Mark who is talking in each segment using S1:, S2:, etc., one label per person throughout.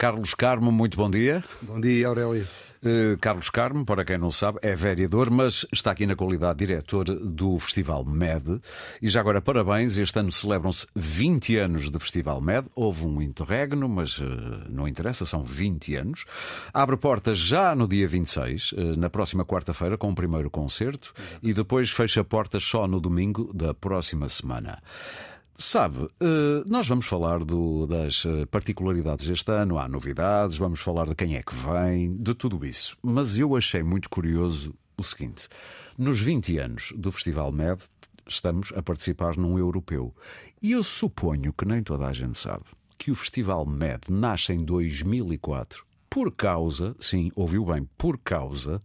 S1: Carlos Carmo, muito bom dia. Bom dia, Aurélio. Eh, Carlos Carmo, para quem não sabe, é vereador, mas está aqui na qualidade de diretor do Festival MED. E já agora, parabéns, este ano celebram-se 20 anos do Festival MED. Houve um interregno, mas eh, não interessa, são 20 anos. Abre portas já no dia 26, eh, na próxima quarta-feira, com o primeiro concerto, e depois fecha portas só no domingo da próxima semana. Sabe, eh, nós vamos falar do, das eh, particularidades deste ano, há novidades, vamos falar de quem é que vem, de tudo isso. Mas eu achei muito curioso o seguinte: nos 20 anos do Festival MED, estamos a participar num europeu. E eu suponho que nem toda a gente sabe que o Festival MED nasce em 2004 por causa, sim, ouviu bem, por causa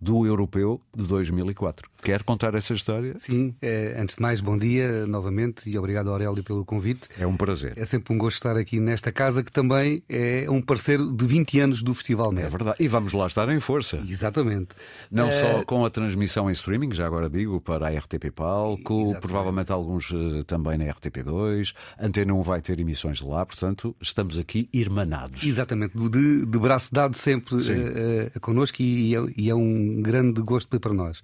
S1: do Europeu de 2004. Quer contar essa história? Sim, é, antes de mais, bom dia novamente
S2: e obrigado, Aurélio, pelo convite. É um prazer. É sempre um gosto estar aqui nesta casa que também é
S1: um parceiro de 20 anos do Festival Med. É verdade, e vamos lá estar em força. Exatamente. Não é... só com a transmissão em streaming, já agora digo, para a RTP Palco, Exatamente. provavelmente alguns eh, também na RTP2, Antena 1 vai ter emissões lá, portanto, estamos aqui irmanados.
S2: Exatamente, de, de braço dado sempre uh, uh, connosco e, e é, é um grande gosto para nós.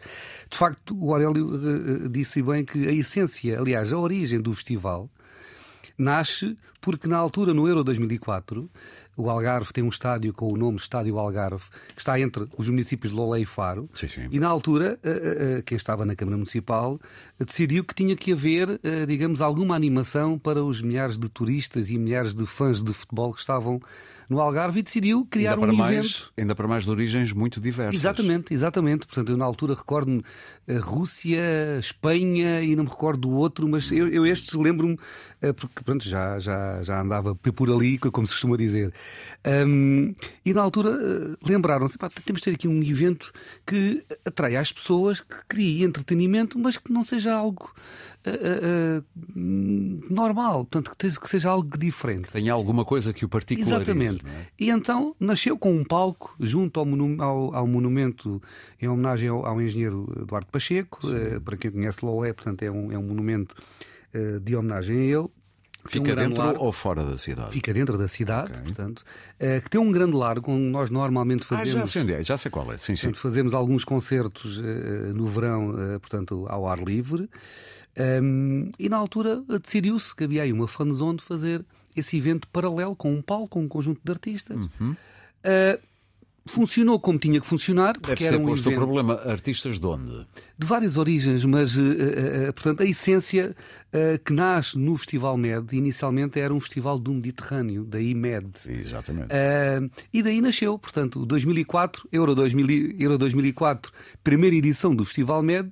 S2: De facto, o Aurélio uh, disse bem que a essência, aliás, a origem do festival nasce porque na altura, no Euro 2004, o Algarve tem um estádio com o nome Estádio Algarve, que está entre os municípios de Lolé e Faro. Sim, sim. E na altura, eh, quem estava na Câmara Municipal decidiu que tinha que haver, digamos, alguma animação para os milhares de turistas e milhares de fãs de futebol que estavam
S1: no Algarve e decidiu criar ainda para um mais, evento. Ainda para mais de origens muito diversas.
S2: Exatamente, exatamente. Portanto, eu na altura recordo-me eh, Rússia, Espanha e não me recordo do outro, mas eu, eu lembro-me, eh, porque pronto, já, já, já andava por ali, como se costuma dizer. Um, e na altura eh, lembraram-se, temos de ter aqui um evento que atraia as pessoas, que crie entretenimento, mas que não seja algo uh, uh, normal, portanto, que, que seja algo diferente. Que tenha alguma coisa que o particularize. Exatamente. É? E então nasceu com um palco junto ao, monu ao, ao monumento em homenagem ao, ao engenheiro Eduardo Pacheco, uh, para quem conhece Lolé, portanto, é um, é um monumento de homenagem a ele. Fica um dentro largo,
S1: ou fora da cidade? Fica
S2: dentro da cidade, okay. portanto, uh, que tem um grande largo onde nós normalmente fazemos. Ah, já sei onde
S1: é, já sei qual é. Sim, portanto, sim.
S2: Fazemos alguns concertos uh, no verão, uh, portanto, ao ar livre. Um, e na altura decidiu-se que havia aí uma fanzone de fazer esse evento paralelo com um palco, com um conjunto de artistas. Uhum. Uh, funcionou como tinha que funcionar. Porque Deve ser era um evento... o problema.
S1: Artistas de onde?
S2: De várias origens, mas, uh, uh, portanto, a essência uh, que nasce no Festival MED, inicialmente era um festival do Mediterrâneo, daí MED. Exatamente. e daí nasceu, portanto, 2004, Euro, 2000, Euro 2004, primeira edição do Festival MED,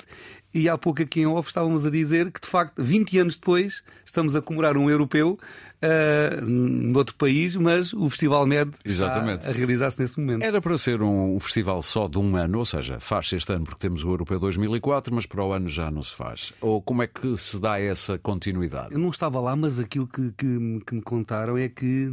S2: e há pouco aqui em off estávamos a dizer que, de facto, 20 anos depois, estamos a comemorar um europeu uh, noutro país, mas o Festival
S1: Med Exatamente. a realizar-se nesse momento. Era para ser um, um festival só de um ano, ou seja, faz-se este ano porque temos o Europeu 2004, mas para o ano já não se faz. Ou como é que se dá essa continuidade?
S2: Eu não estava lá, mas aquilo que, que, que me contaram é que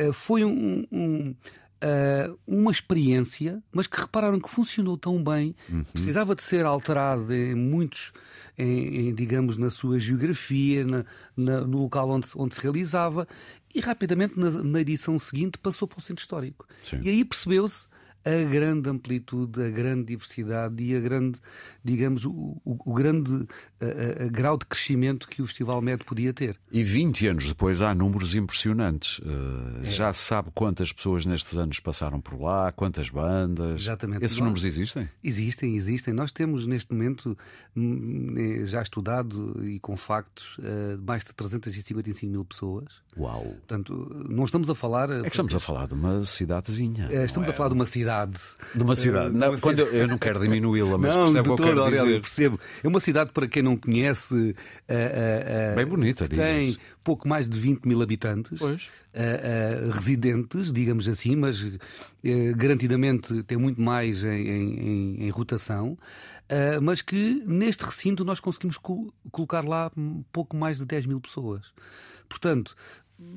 S2: uh, foi um, um uh, uma experiência, mas que repararam que funcionou tão bem, uhum. precisava de ser alterado em muitos, em, em digamos, na sua geografia, na, na, no local onde, onde se realizava, e rapidamente na, na edição seguinte passou para o centro histórico. Sim. E aí percebeu-se a grande amplitude, a grande diversidade e a grande, digamos, o, o, o grande a, a, grau de crescimento que o Festival Med podia ter.
S1: E 20 anos depois há números impressionantes. Uh, é. Já se sabe quantas pessoas nestes anos passaram por lá, quantas bandas. Exatamente. Esses números existem?
S2: Existem, existem. Nós temos neste momento hum, eh, já estudado e com factos uh, mais de 355 mil pessoas Uau! Portanto, não estamos a falar. É que estamos a falar
S1: de uma cidadezinha. É, estamos é? a
S2: falar de uma cidade. De uma cidade. Eh, não, quando eu, eu, não quero diminuí-la, mas não, percebo de todo, o que eu percebo. É uma cidade, para quem não conhece. Uh, uh, Bem bonita, diz Tem pouco mais de 20 mil habitantes. residentes, digamos assim, mas garantidamente tem muito mais em, em, em, em rotação. mas que neste recinto nós conseguimos co colocar lá pouco mais de 10 mil pessoas. Portanto,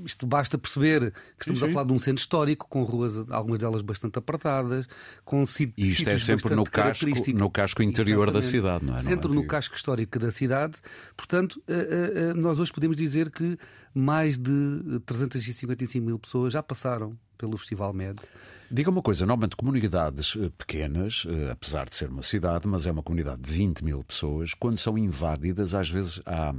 S2: isto basta perceber que estamos sim, sim. a falar de um centro histórico, com ruas, algumas delas bastante apertadas, com sítios. E isto é sempre no casco, no
S1: casco interior Exatamente. da cidade, não é? Centro não é? no
S2: casco histórico da cidade. Portanto, eh, eh, eh, nós hoje podemos dizer que mais de 355 mil pessoas já passaram
S1: pelo Festival Med. Diga uma coisa, normalmente comunidades pequenas, apesar de ser uma cidade, mas é uma comunidade de 20 mil pessoas, quando são invadidas, às vezes há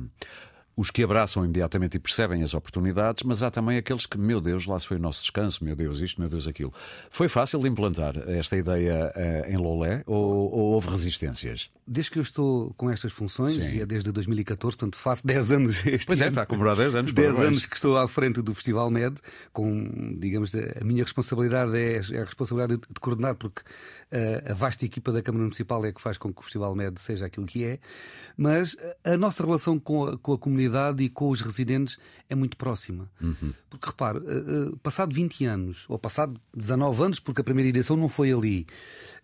S1: os que abraçam imediatamente e percebem as oportunidades, mas há também aqueles que, meu Deus, lá se foi o nosso descanso, meu Deus, isto, meu Deus, aquilo. Foi fácil de implantar esta ideia uh, em Lolé ou, ou, houve resistências?
S2: Desde que eu estou com estas funções, Sim. e é desde 2014, portanto faço 10 anos este Pois é, está a cobrar 10 anos. 10 anos que estou à frente do Festival Med, com, digamos, a minha responsabilidade é, é, a responsabilidade de, de coordenar, porque uh, a vasta equipa da Câmara Municipal é que faz com que o Festival Med seja aquilo que é, mas eh, a nossa relação com a, com a comunidade comunidade e com os residentes é muito próxima. Uhum. Porque repare, eh, eh, passado 20 anos, ou passado 19 anos, porque a primeira eleição não foi ali,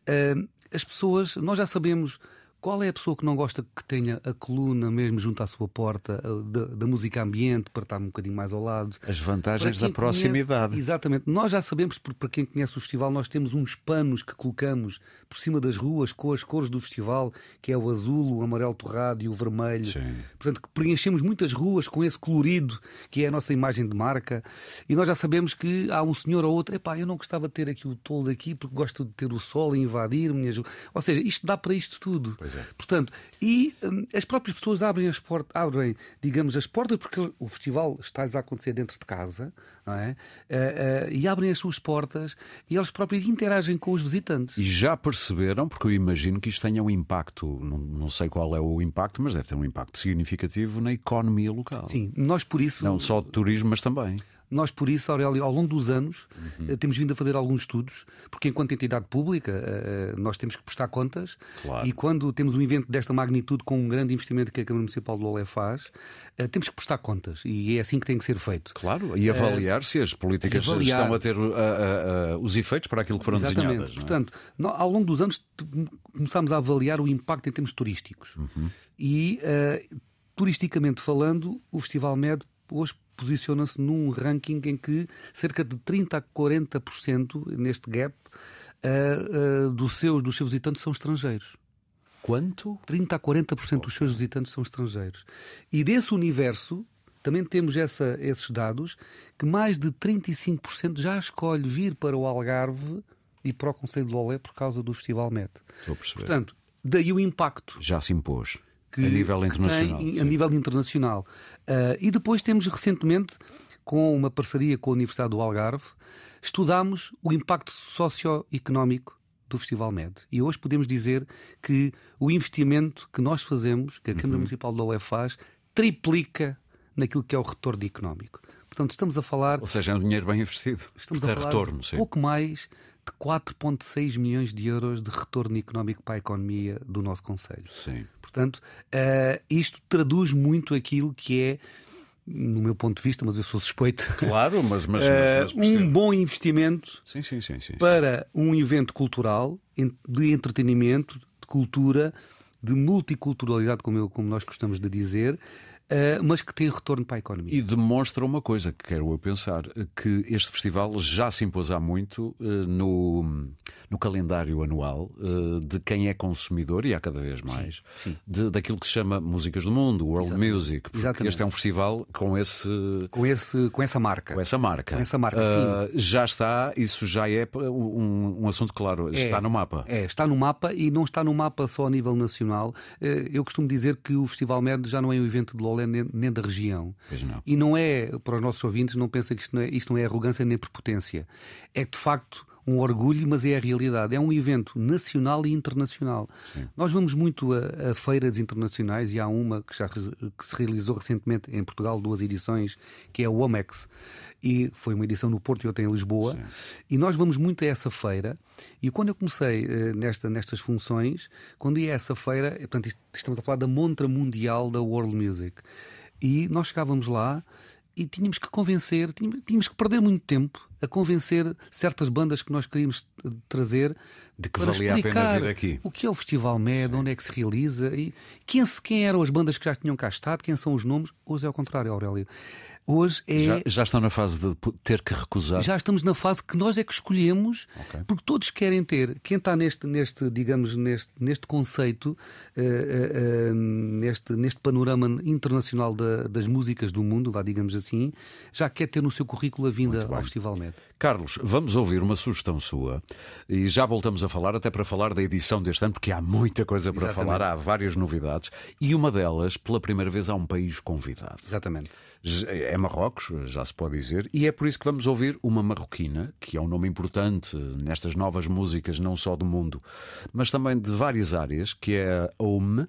S2: eh, as pessoas, nós já sabemos qual é a pessoa que não gosta que tenha a coluna mesmo junto à sua porta, eh, da, da música ambiente, para estar um bocadinho mais ao lado?
S1: As vantagens da proximidade. Conhece,
S2: exatamente. Nós já sabemos, porque para quem conhece o festival, nós temos uns panos que colocamos por cima das ruas com as cores do festival, que é o azul, o amarelo torrado e o vermelho. Sim. Portanto, preenchemos muitas ruas com esse colorido, que é a nossa imagem de marca. E nós já sabemos que há um senhor ou outro, epá, eu não gostava de ter aqui o tolo daqui, porque gosto de ter o sol a invadir-me. Ou seja, isto dá para isto tudo. Pois é. Portanto, e hum, as próprias pessoas abrem, as portas, abrem, digamos, as portas, porque o festival está-lhes a acontecer dentro de casa, não é? Uh, uh, e abrem as suas portas e eles próprios interagem com os visitantes.
S1: E já perceberam, porque eu imagino que isto tenha um impacto, não, não sei qual é o impacto, mas deve ter um impacto significativo na economia local. Sim, nós por isso. Não só de turismo, mas também. Nós, por isso, Aurélio, ao longo dos anos, uhum. Eh,
S2: temos vindo a fazer alguns estudos, porque enquanto entidade pública, eh, eh, nós temos que prestar contas claro. e quando temos um evento desta magnitude com um grande investimento que a Câmara Municipal de Lolé faz, temos que prestar contas e é assim que tem que ser feito. Claro, e avaliar
S1: se as políticas avaliar... estão a ter os efeitos para aquilo que foram Exatamente. desenhadas. É? Portanto,
S2: é? ao longo dos anos começámos a avaliar o impacto em termos turísticos. Uhum. E, uh, turisticamente falando, o Festival Médio hoje posiciona-se num ranking em que cerca de 30% a 40% neste gap uh, uh, dos, seus, dos seus visitantes são estrangeiros. Quanto? 30% a 40% dos seus visitantes são estrangeiros. E desse universo, também temos essa, esses dados, que mais de 35% já escolhe vir para o Algarve e para o Conselho de Lolé por causa do Festival Met.
S1: Estou a perceber. Portanto,
S2: daí o impacto.
S1: Já se impôs que, a nível internacional. Tem, a
S2: nível internacional. Uh, e depois temos recentemente, com uma parceria com a Universidade do Algarve, estudámos o impacto socioeconómico do Festival Med. E hoje podemos dizer que o investimento que nós fazemos, que a Câmara uhum. Municipal da UEF faz, triplica naquilo que é o retorno económico. Portanto, estamos a falar. Ou seja, é um dinheiro bem investido. Estamos a é falar retorno, sim. pouco mais de 4,6 milhões de euros de retorno económico para a economia do nosso Conselho. Sim. Portanto, uh, isto traduz muito aquilo que é no meu ponto de vista, mas eu sou suspeito. Claro, mas, mas, mas, eh, mas um bom investimento sim, sim, sim, para um evento cultural de entretenimento, de cultura, de multiculturalidade, como, eu, como nós gostamos de dizer, eh, mas que tem retorno para a economia.
S1: E demonstra uma coisa que quero eu pensar, que este festival já se impôs há muito eh, no no calendário anual uh, de quem é consumidor, e há cada vez mais, sim, sim. De, daquilo que se chama Músicas do Mundo, World Exatamente. Music. Exatamente. Este é um festival com esse. Com, esse, com essa marca. Com essa marca. Com essa marca, uh, Já está, isso já é um, um assunto claro, é, está no mapa.
S2: É, está no mapa e não está no mapa só a nível nacional. Eh, eu costumo dizer que o Festival médio já não é um evento de Lolé nem, nem da região. Pois não. E não é, para os nossos ouvintes, não pensa que isto não é, isto não é arrogância nem prepotência. É de facto um orgulho, mas é a realidade. É um evento nacional e internacional. Sim. Nós vamos muito a, a, feiras internacionais e há uma que, já, que se realizou recentemente em Portugal, duas edições, que é o OMEX. E foi uma edição no Porto e outra em Lisboa. Sim. E nós vamos muito a essa feira. E quando eu comecei eh, nesta, nestas funções, quando ia a essa feira, eh, portanto, estamos a falar da montra mundial da World Music. E nós chegávamos lá e tínhamos que convencer, tínhamos, tínhamos que perder muito tempo a convencer certas bandas que nós queríamos trazer de que para valia explicar a pena vir aqui. O que é o Festival Med, onde é que se realiza e quem, quem eram as bandas que já tinham cá estado, quem são os nomes. Hoje é ao contrário, Aurélio. Hoje é. Já,
S1: já, estão na fase de ter que recusar? Já
S2: estamos na fase que nós é que escolhemos, okay. porque todos querem ter. Quem está neste, neste digamos, neste, neste conceito, uh, uh, uh, neste, neste panorama internacional da, das
S1: músicas do mundo, vá, digamos assim, já quer ter no seu currículo a vinda ao Festival Médio. Carlos, vamos ouvir uma sugestão sua e já voltamos a falar, até para falar da edição deste ano, porque há muita coisa para Exatamente. falar, há várias novidades e uma delas, pela primeira vez, há um país convidado. Exatamente é Marrocos, já se pode dizer, e é por isso que vamos ouvir uma marroquina, que é um nome importante nestas novas músicas, não só do mundo, mas também de várias áreas, que é a Oume.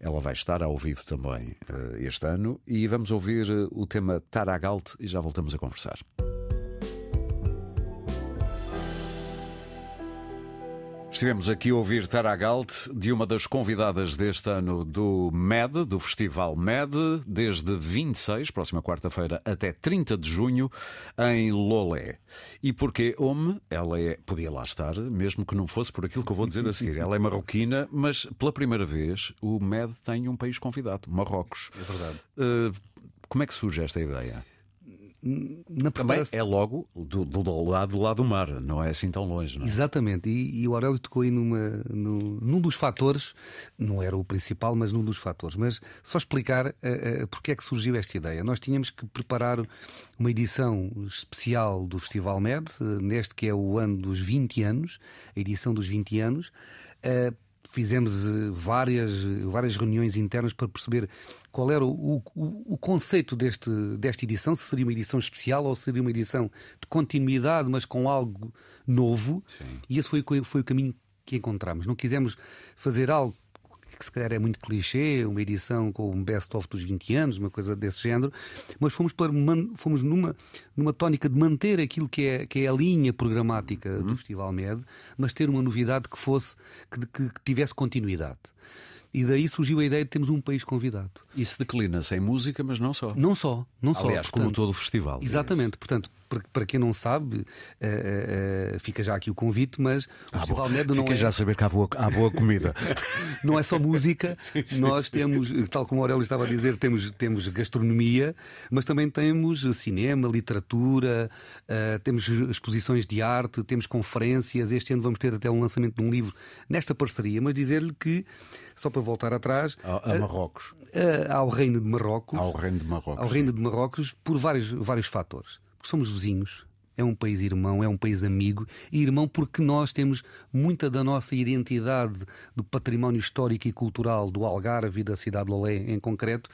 S1: Ela vai estar ao vivo também eh, este ano e vamos ouvir eh, o tema Taragalt e já voltamos a conversar. Estivemos aqui a ouvir Tara Galt, de uma das convidadas deste ano do MED, do Festival MED, desde 26, próxima quarta-feira, até 30 de junho, em Lolé. E porque Home, ela é, podia lá estar, mesmo que não fosse por aquilo que eu vou dizer a seguir. Ela é marroquina, mas pela primeira vez o MED tem um país convidado, Marrocos. É verdade. Uh, como é que surge esta ideia? na Também é logo do, do, do, lado, do lado do mar, não é assim tão longe. Não
S2: é? Exatamente, e, e o Aurélio tocou aí numa, no, num dos fatores, não era o principal, mas num dos fatores. Mas só explicar uh, uh, porque é que surgiu esta ideia. Nós tínhamos que preparar uma edição especial do Festival MED, uh, neste que é o ano dos 20 anos, a edição dos 20 anos, fizemos eh, várias, várias reuniões internas para perceber qual era o, o, o, conceito deste, desta edição, se seria uma edição especial ou se seria uma edição de continuidade, mas com algo novo. Sim. E esse foi, foi o caminho que encontramos. Não quisemos fazer algo que se calhar é muito clichê, uma edição com um best-of dos 20 anos, uma coisa desse género, mas fomos, para, fomos numa, numa tónica de manter aquilo que é, que é a linha programática uhum. do Festival Med, mas ter uma novidade que fosse, que, que, que tivesse continuidade. E daí surgiu a ideia de termos um país convidado. Isso declina-se em música, mas não só. Não só, não Aliás, só. Aliás, como todo o festival. É Exatamente. É portanto, para quem não sabe, uh, uh, fica já aqui o convite, mas ah, o Festival medo não fica é... já a
S1: saber que há boa, há boa comida.
S2: não é só música, sim, sim, nós sim. temos, tal como o Aurélio estava a dizer, temos, temos gastronomia, mas também temos cinema, literatura, uh, temos exposições de arte, temos conferências. Este ano vamos ter até um lançamento de um livro nesta parceria, mas dizer-lhe que, só para voltar atrás... A, a Marrocos. ao Reino de Marrocos. Ao Reino de Marrocos. Ao Reino de Marrocos, por vários, vários fatores somos vizinhos. É um país irmão, é um país amigo e irmão porque nós temos muita da nossa identidade do património histórico e cultural do Algarve e da cidade de Lolé em concreto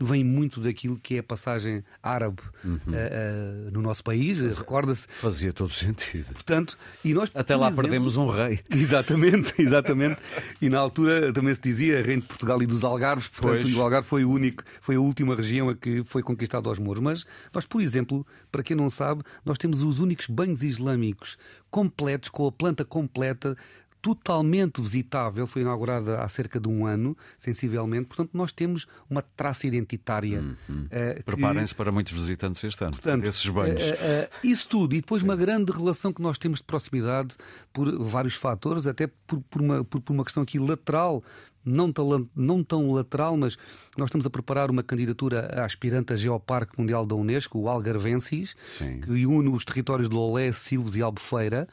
S2: vem muito daquilo que é a passagem árabe uhum. uh, uh, no nosso país, recorda-se. Fazia todo sentido. Portanto, e nós. Até lá exemplo, perdemos um rei. Exatamente, exatamente. e na altura também se dizia rei de Portugal e dos Algarves, portanto, pois. o Algarve foi o único, foi a última região a que foi conquistado aos mouros. Mas nós, por exemplo, para quem não sabe, nós temos os únicos banhos islâmicos completos, com a planta completa, totalmente visitável, foi inaugurada há cerca de um ano, sensivelmente. Portanto, nós temos uma traça identitária. Uhum. Uh, Preparem-se
S1: para muitos visitantes este ano, portanto, esses banhos. Uh,
S2: uh, isso tudo, e depois Sim. uma grande relação que nós temos de proximidade por vários fatores, até por, por, uma, por, por uma questão aqui lateral não tão, não tão lateral, mas nós estamos a preparar uma candidatura a aspirante a Geoparque Mundial da Unesco, o Algarvensis, Sim. que une os territórios de Lolé, Silves e Albufeira.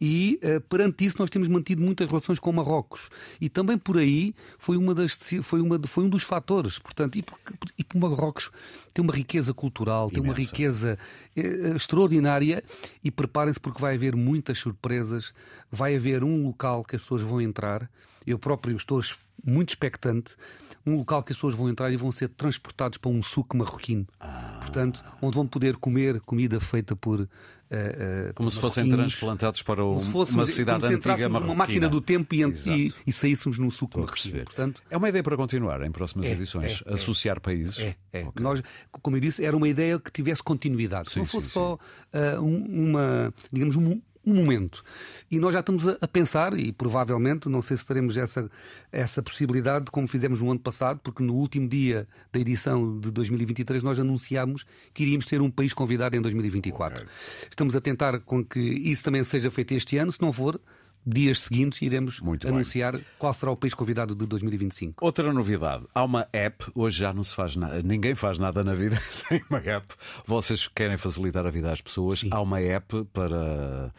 S2: E uh, perante isso nós temos mantido muitas relações com Marrocos. E também por aí foi, uma das, foi, uma, foi um dos fatores. Portanto, e, para e por Marrocos tem uma riqueza cultural, Imensa. tem uma riqueza eh, eh, extraordinária e preparem-se porque vai haver muitas surpresas, vai haver um local que as pessoas vão entrar, eu próprio estou muito expectante, um local que as pessoas vão entrar e vão ser transportados para um suco marroquino. Ah. Portanto, onde vão poder comer comida feita por eh, como se fossem transplantados para uma cidade como se antiga marroquina. uma máquina do
S1: tempo e, e, e saíssemos no suco marroquino. Portanto, é uma ideia para continuar em próximas é, edições, é, é. associar é, países. É, é. Okay. Nós,
S2: como eu disse, era uma ideia que tivesse continuidade. Sim, não fosse sim, só sim. Uh, uma, digamos, um, um momento. E nós já estamos a, pensar, e provavelmente, não sei se teremos essa, essa possibilidade, como fizemos no ano passado, porque no último dia da edição de 2023 nós anunciámos que iríamos ter um país convidado em 2024. Okay. Estamos a tentar com que isso também seja feito este ano, se não for, dias seguintes iremos Muito anunciar bem. qual será o país
S1: convidado de 2025. Outra novidade, há uma app, hoje já não se faz nada, ninguém faz nada na vida sem uma app. Vocês querem facilitar a vida às pessoas, Sim. há uma app para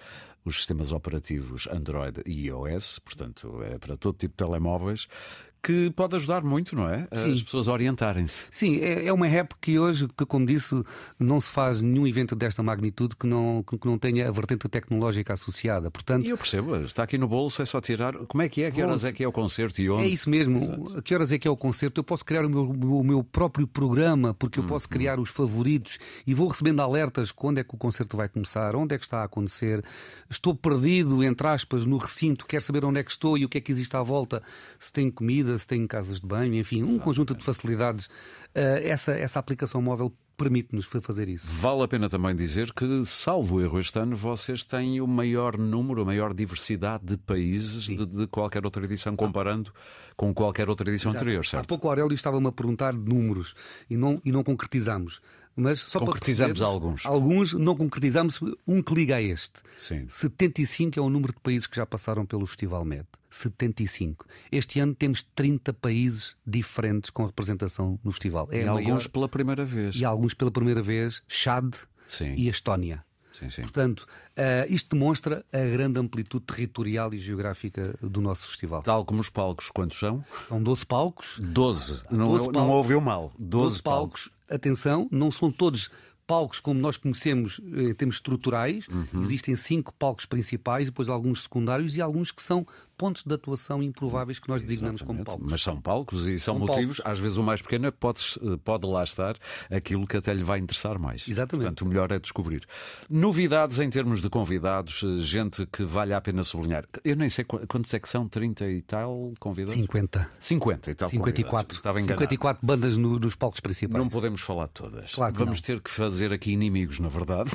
S1: os sistemas operativos Android e iOS, portanto é para todo tipo de telemóveis, que pode ajudar muito, não é? Sim. As pessoas a orientarem-se.
S2: Sim, é, é, uma app que hoje, que como disse, não se faz nenhum evento desta magnitude que não, que não tenha a vertente
S1: tecnológica associada. Portanto, e eu percebo, está aqui no bolso, é só tirar. Como é que é? Que horas é que é o concerto e onde? É isso
S2: mesmo. Exato. Que horas é que é o concerto? Eu posso criar o meu, o meu próprio programa, porque eu hum, posso uhum. criar hum. os favoritos e vou recebendo alertas quando é que o concerto vai começar, onde é que está a acontecer. Estou perdido, entre aspas, no recinto, quero saber onde é que estou e o que é que existe à volta, se tem comida se têm casas de banho, enfim, um conjunto de facilidades. Eh, essa, essa aplicação móvel permite-nos fazer isso.
S1: Vale a pena também dizer que, salvo erro este ano, vocês têm o maior número, a maior diversidade de países de, de, qualquer outra edição, comparando ah. com qualquer outra edição Exato. anterior, certo?
S2: Há pouco o Aurélio estava-me a perguntar de números e não, e não concretizamos mas só concretizamos para alguns. Alguns não concretizamos, um que liga a este. Sim. 75 é o número de países que já passaram pelo Festival Med. 75. Este ano temos 30 países diferentes com representação no festival. É e alguns pela primeira vez. E alguns pela primeira vez, Chad sim. e Estónia. Sim, sim. Portanto, uh, isto demonstra a grande amplitude territorial e geográfica do nosso festival. Tal como os palcos, quantos são? São 12
S1: palcos. 12. Não, 12 palcos. não ouviu mal. 12, 12 palcos.
S2: palcos atenção, não são todos palcos como nós conhecemos eh, em termos estruturais, uhum. existem cinco palcos principais, depois alguns secundários e alguns que são pontos de atuação improváveis que nós
S1: designamos Exatamente. como palcos. Mas são palcos e são, são motivos, palcos. às vezes o mais pequeno é que pode, pode lá estar aquilo que até lhe vai interessar mais. Exatamente. Portanto, o melhor é descobrir. Novidades em termos de convidados, eh, gente que vale a pena sublinhar. Eu nem sei quantos é que são, 30 e tal convidados? 50. 50 e tal 54. Estava enganado. 54 bandas no, nos palcos principais. Não podemos falar de todas. Claro Vamos não. ter que fazer aqui inimigos, na verdade.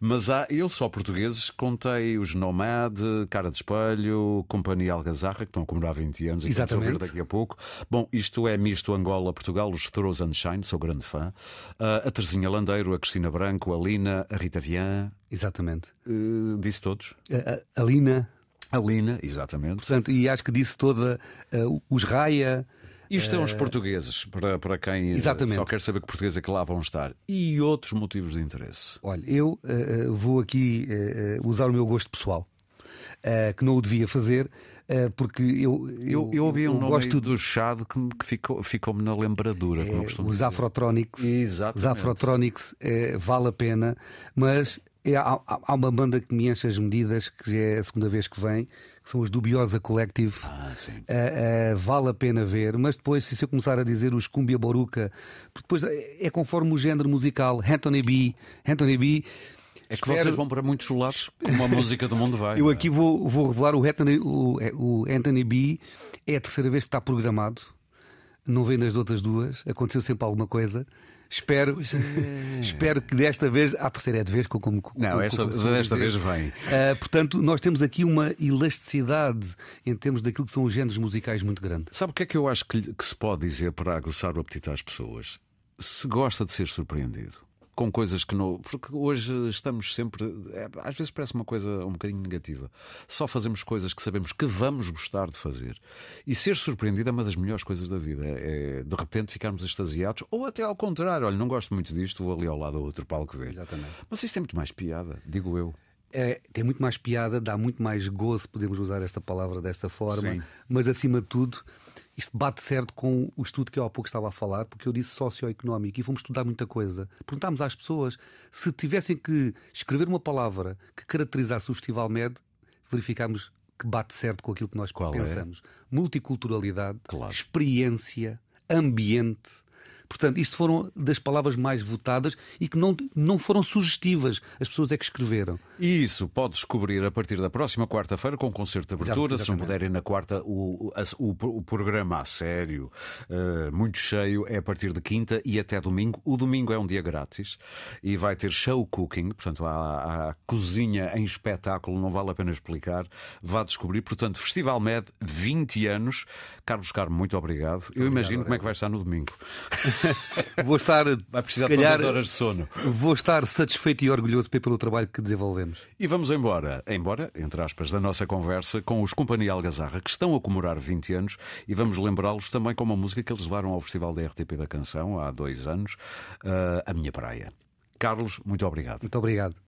S1: Mas há, eu só portugueses, contei os Nomad, Cara de Espelho, Companhia Algazarra, que estão a comemorar 20 anos e Exatamente. vamos daqui a pouco. Bom, isto é misto Angola-Portugal, os Throws and Shine, sou grande fã. Uh, a terzinha Landeiro, a Cristina Branco, a Lina, a Rita Vian. Exatamente. Uh, disse todos?
S2: A, a, a Lina. A Lina, exatamente. Portanto, e acho que disse toda
S1: uh, os Raia. Isto é uns eh, portugueses, para, para quem eh, Exatamente. só quer saber que português é que lá vão estar. E outros motivos de interesse? Olha, eu uh, vou aqui
S2: uh, usar o meu gosto pessoal, uh, que não o devia fazer, porque eu, eu, eu, ouvi eu um gosto
S1: do chado que, que ficou-me ficou na lembradura. É, os dizer. Afrotronics.
S2: Exatamente. Os Afrotronics vale a pena, mas é, há, há, uma banda que me enche as medidas, que é a segunda vez que vem, que são os Dubiosa Collective. Ah, uh, uh, vale a pena ver, mas depois, se eu começar a dizer os Cumbia Boruca, porque depois é, é conforme o género musical. Anthony B. Anthony B. É que Espero... vocês vão
S1: para muitos lados como a música do mundo vai. eu é? aqui
S2: vou, vou revelar o Anthony, o, o Anthony B. É a terceira vez que está programado não vem nas outras duas, aconteceu sempre alguma coisa. Espero, é. espero que desta vez. Ah, a terceira é de vez, como. como não, esta, como desta vez vem. Uh, portanto, nós temos aqui uma elasticidade em termos daquilo que são os géneros
S1: musicais muito grande. Sabe o que é que eu acho que, que se pode dizer para aguçar o apetite às pessoas? Se gosta de ser surpreendido com coisas que não. Porque hoje estamos sempre. É, às vezes parece uma coisa um bocadinho negativa. Só fazemos coisas que sabemos que vamos gostar de fazer. E ser surpreendido é uma das melhores coisas da vida. É de repente ficarmos extasiados, ou até ao contrário, olha, não gosto muito disto, vou ali ao lado do outro palco ver. Exatamente. Mas isto é muito mais piada, digo eu
S2: é, tem muito mais piada, dá muito mais gozo, podemos usar esta palavra desta forma, Sim. mas acima de tudo, isto bate certo com o estudo que eu há pouco estava a falar, porque eu disse socioeconómico e fomos estudar muita coisa. Perguntámos às pessoas se tivessem que escrever uma palavra que caracterizasse o Festival Med, verificámos que bate certo com aquilo que nós Qual é? pensamos. É? Multiculturalidade, claro. experiência, ambiente Portanto, isto foram das
S1: palavras mais votadas e que não, não foram sugestivas. As pessoas é que escreveram. E isso pode descobrir a partir da próxima quarta-feira com o concerto de abertura. Se não puderem na quarta, o, o, o programa a sério, uh, muito cheio, é a partir de quinta e até domingo. O domingo é um dia grátis e vai ter show cooking, portanto, há, cozinha em espetáculo, não vale a pena explicar. Vá descobrir. Portanto, Festival Med, 20 anos. Carlos Carmo, muito obrigado. Eu imagino obrigado. como é que vai estar no domingo. vou estar. Vai precisar calhar, de horas de sono.
S2: Vou estar satisfeito e orgulhoso pelo trabalho que desenvolvemos.
S1: E vamos embora, embora, entre aspas, da nossa conversa com os Companhia Algazarra, que estão a comemorar 20 anos e vamos lembrá-los também com uma música que eles levaram ao Festival da RTP da Canção há dois anos, uh, A Minha Praia. Carlos, muito obrigado. Muito obrigado.